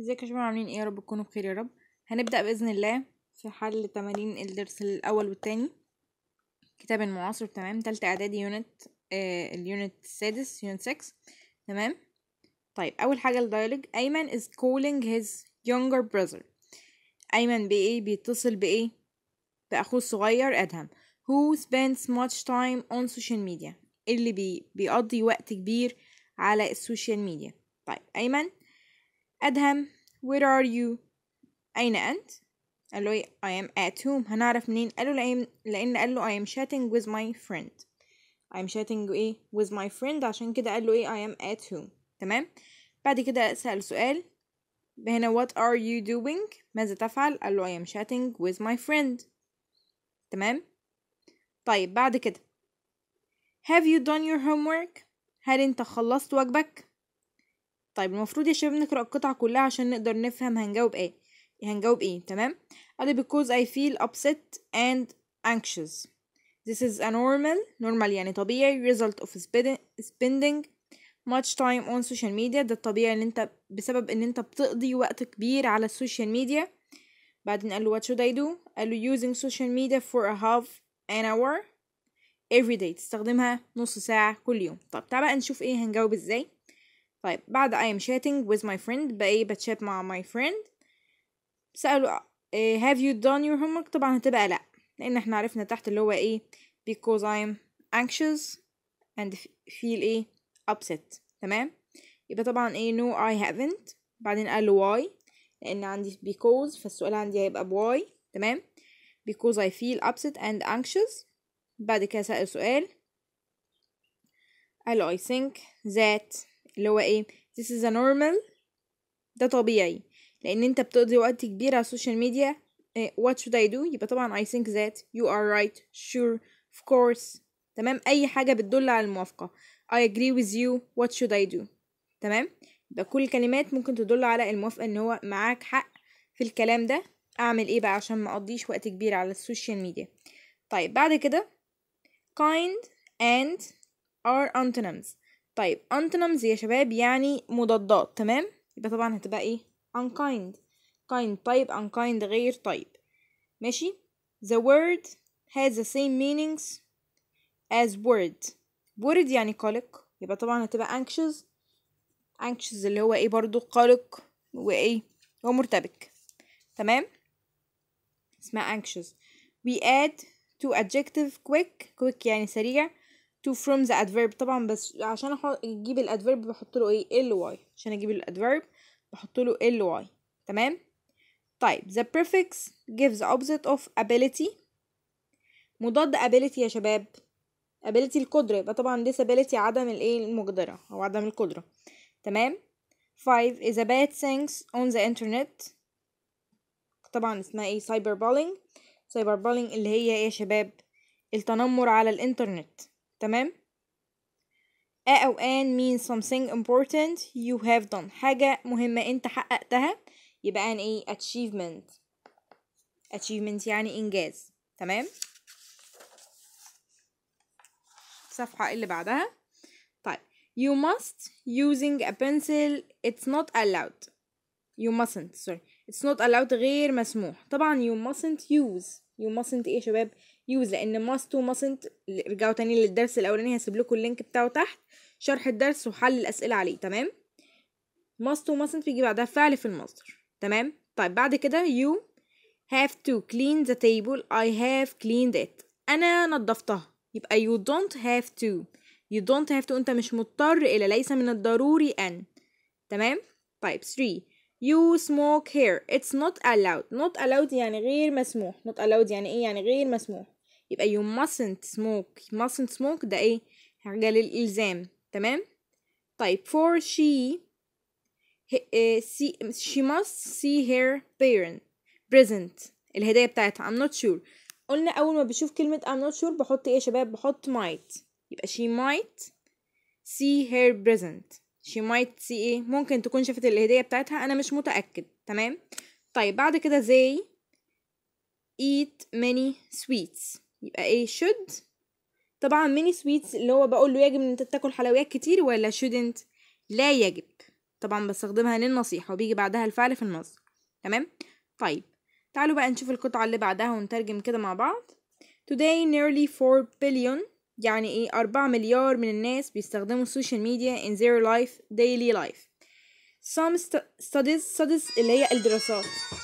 ازيك يا شباب عاملين ايه يا رب تكونوا بخير يا رب هنبدأ بإذن الله في حل تمارين الدرس الأول والتاني كتاب المعاصر تمام تالتة إعدادي يونت آه اليونت السادس يونت 6 تمام طيب أول حاجة الدايلوج أيمن is calling his younger brother أيمن بإيه بيتصل بإيه بأخوه الصغير أدهم who spends much time on social media اللي بي بيقضي وقت كبير على السوشيال ميديا طيب أيمن أدهم where are you أين أنت قال له I am at home هنعرف منين قال له لأن قال له I am chatting with my friend I am chatting with my friend عشان كده قال له إيه I am at home تمام بعد كده سأل سؤال هنا what are you doing ماذا تفعل قال له I am chatting with my friend تمام طيب بعد كده have you done your homework هل انت خلصت واجبك طيب المفروض يا شباب نقرأ القطعة كلها عشان نقدر نفهم هنجاوب ايه هنجاوب ايه تمام قال because I feel upset and anxious this is a normal normal يعني طبيعي result of spending much time on social media ده الطبيعي ان انت بسبب ان انت بتقضي وقت كبير على السوشيال ميديا بعدين قال له what should I do قال له using social media for a half an hour every day تستخدمها نص ساعة كل يوم طب تعال بقى نشوف ايه هنجاوب ازاي طيب بعد I am chatting with my friend بقى ايه بتشات مع my friend سألوا have you done your homework طبعا هتبقى لأ لأن احنا عرفنا تحت اللي هو ايه because I'm anxious and feel ايه upset تمام يبقى طبعا ايه no I haven't بعدين قال why لأن عندي because فالسؤال عندي هيبقى why تمام because I feel upset and anxious بعد كده سأل سؤال قال I think that اللي هو ايه this is a normal ده طبيعي لان انت بتقضي وقت كبير على السوشيال ميديا what should I do يبقى طبعا I think that you are right sure of course تمام اي حاجة بتدل على الموافقة I agree with you what should I do تمام يبقى كل الكلمات ممكن تدل على الموافقة ان هو معاك حق في الكلام ده اعمل ايه بقى عشان ما اقضيش وقت كبير على السوشيال ميديا طيب بعد كده kind and are antonyms طيب antonyms يا شباب يعني مضادات تمام يبقى طبعا هتبقى ايه unkind kind طيب unkind غير طيب ماشي the word has the same meanings as word word يعني قلق يبقى طبعا هتبقى anxious anxious اللي هو ايه برضو قلق وايه هو مرتبك تمام اسمها anxious we add to adjective quick quick يعني سريع to from the adverb طبعا بس عشان اجيب الادفيرب بحط له ايه ال واي عشان اجيب الادفيرب بحط له واي تمام طيب the prefix gives opposite of ability مضاد ability يا شباب ability القدرة يبقى طبعا disability عدم الايه المقدرة او عدم القدرة تمام 5 is a bad things on the internet طبعا اسمها ايه cyber bullying cyber bullying اللي هي ايه يا شباب التنمر على الانترنت تمام a أو an means something important you have done حاجة مهمة أنت حققتها يبقى أن إيه achievement achievement يعني إنجاز تمام الصفحة اللي بعدها طيب you must using a pencil it's not allowed you mustn't sorry it's not allowed غير مسموح طبعا you mustn't use يو ماسنت ايه يا شباب يوز لان must و mustn't ارجعوا تاني للدرس الاولاني هسيب لكم اللينك بتاعه تحت شرح الدرس وحل الاسئله عليه تمام must و بيجي بعدها فعل في المصدر تمام طيب بعد كده you have to clean the table I have cleaned it أنا نظفتها يبقى you don't have to you don't have to أنت مش مضطر إلى ليس من الضروري أن تمام طيب 3 You smoke here It's not allowed Not allowed يعني غير مسموح Not allowed يعني إيه يعني غير مسموح يبقى you mustn't smoke you mustn't smoke ده إيه حاجة للإلزام تمام طيب for she he, uh, see, she must see her parent present الهدايا بتاعتها I'm not sure قلنا أول ما بشوف كلمة I'm not sure بحط إيه يا شباب بحط might يبقى she might see her present she might see ايه ممكن تكون شافت الهدية بتاعتها انا مش متأكد تمام طيب بعد كده they eat many sweets يبقى ايه should طبعا many sweets اللي هو بقول له يجب ان انت تاكل حلويات كتير ولا shouldn't لا يجب طبعا بستخدمها للنصيحة وبيجي بعدها الفعل في المصدر تمام طيب تعالوا بقى نشوف القطعة اللي بعدها ونترجم كده مع بعض today nearly 4 billion يعني ايه أربعة مليار من الناس بيستخدموا السوشيال ميديا in their life daily life some studies studies اللي هي الدراسات